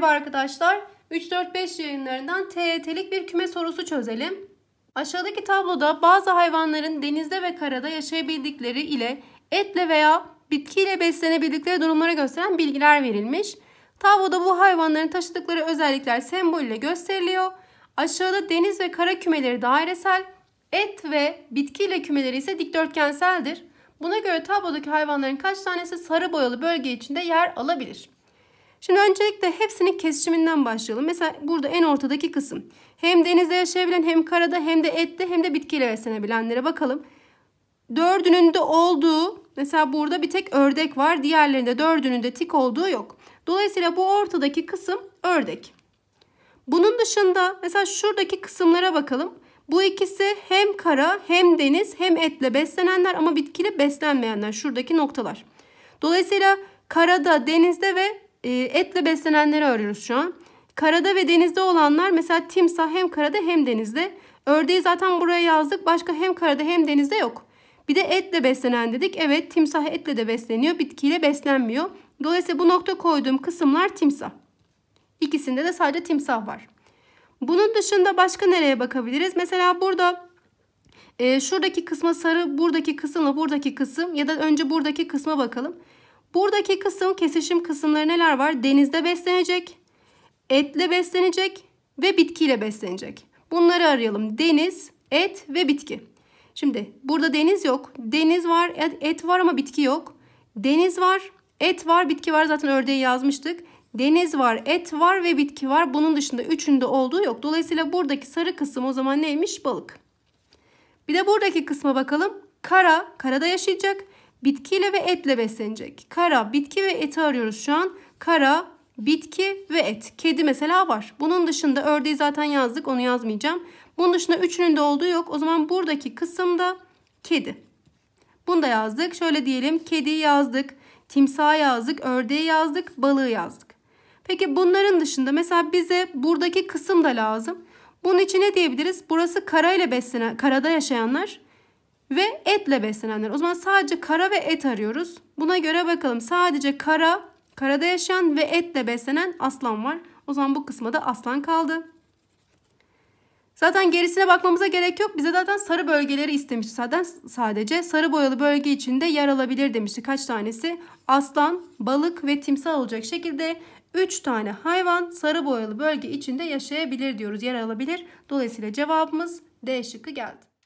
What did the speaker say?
Merhaba arkadaşlar. 3-4-5 yayınlarından TET'lik bir küme sorusu çözelim. Aşağıdaki tabloda bazı hayvanların denizde ve karada yaşayabildikleri ile etle veya bitkiyle beslenebildikleri durumlara gösteren bilgiler verilmiş. Tabloda bu hayvanların taşıdıkları özellikler sembolle gösteriliyor. Aşağıda deniz ve kara kümeleri dairesel, et ve bitkiyle kümeleri ise dikdörtgenseldir. Buna göre tablodaki hayvanların kaç tanesi sarı boyalı bölge içinde yer alabilir? Şimdi öncelikle hepsinin kesişiminden başlayalım. Mesela burada en ortadaki kısım. Hem denizde yaşayabilen hem karada hem de ette hem de bitkiyle beslenebilenlere bakalım. Dördünün de olduğu mesela burada bir tek ördek var. Diğerlerinde dördünün de tik olduğu yok. Dolayısıyla bu ortadaki kısım ördek. Bunun dışında mesela şuradaki kısımlara bakalım. Bu ikisi hem kara hem deniz hem etle beslenenler ama bitkiyle beslenmeyenler. Şuradaki noktalar. Dolayısıyla karada, denizde ve e, etle beslenenleri arıyoruz şu an. Karada ve denizde olanlar mesela timsah hem karada hem denizde. Ördeği zaten buraya yazdık. Başka hem karada hem denizde yok. Bir de etle beslenen dedik. Evet timsah etle de besleniyor. Bitkiyle beslenmiyor. Dolayısıyla bu nokta koyduğum kısımlar timsah. İkisinde de sadece timsah var. Bunun dışında başka nereye bakabiliriz? Mesela burada e, şuradaki kısma sarı, buradaki kısımla buradaki kısım ya da önce buradaki kısma bakalım. Buradaki kısım kesişim kısımları neler var? Denizde beslenecek, etle beslenecek ve bitkiyle beslenecek. Bunları arayalım. Deniz, et ve bitki. Şimdi burada deniz yok. Deniz var, et var ama bitki yok. Deniz var, et var, bitki var. Zaten ördeği yazmıştık. Deniz var, et var ve bitki var. Bunun dışında üçünde olduğu yok. Dolayısıyla buradaki sarı kısım o zaman neymiş? Balık. Bir de buradaki kısma bakalım. Kara, karada yaşayacak bitkiyle ve etle beslenecek. Kara, bitki ve eti arıyoruz şu an. Kara, bitki ve et. Kedi mesela var. Bunun dışında ördeği zaten yazdık onu yazmayacağım. Bunun dışında üçünün de olduğu yok. O zaman buradaki kısımda kedi. Bunu da yazdık. Şöyle diyelim kediyi yazdık, timsahı yazdık, ördeği yazdık, balığı yazdık. Peki bunların dışında mesela bize buradaki kısım da lazım. Bunun için ne diyebiliriz? Burası kara ile beslenen, karada yaşayanlar ve etle beslenenler. O zaman sadece kara ve et arıyoruz. Buna göre bakalım. Sadece kara, karada yaşayan ve etle beslenen aslan var. O zaman bu kısma da aslan kaldı. Zaten gerisine bakmamıza gerek yok. Bize zaten sarı bölgeleri istemişti zaten sadece. Sarı boyalı bölge içinde yer alabilir demişti kaç tanesi. Aslan, balık ve timsah olacak şekilde 3 tane hayvan sarı boyalı bölge içinde yaşayabilir diyoruz. Yer alabilir. Dolayısıyla cevabımız D şıkkı geldi.